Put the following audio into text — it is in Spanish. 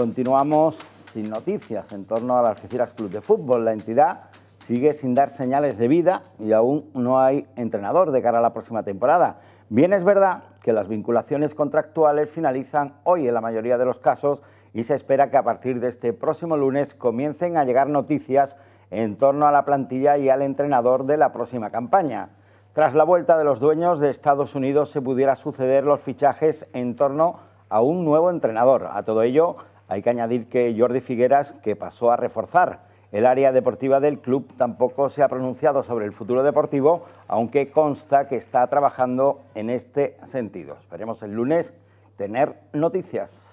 Continuamos sin noticias en torno a al Algeciras Club de Fútbol. La entidad sigue sin dar señales de vida y aún no hay entrenador de cara a la próxima temporada. Bien es verdad que las vinculaciones contractuales finalizan hoy en la mayoría de los casos y se espera que a partir de este próximo lunes comiencen a llegar noticias en torno a la plantilla y al entrenador de la próxima campaña. Tras la vuelta de los dueños de Estados Unidos se pudiera suceder los fichajes en torno a un nuevo entrenador. A todo ello hay que añadir que Jordi Figueras, que pasó a reforzar el área deportiva del club, tampoco se ha pronunciado sobre el futuro deportivo, aunque consta que está trabajando en este sentido. Esperemos el lunes tener noticias.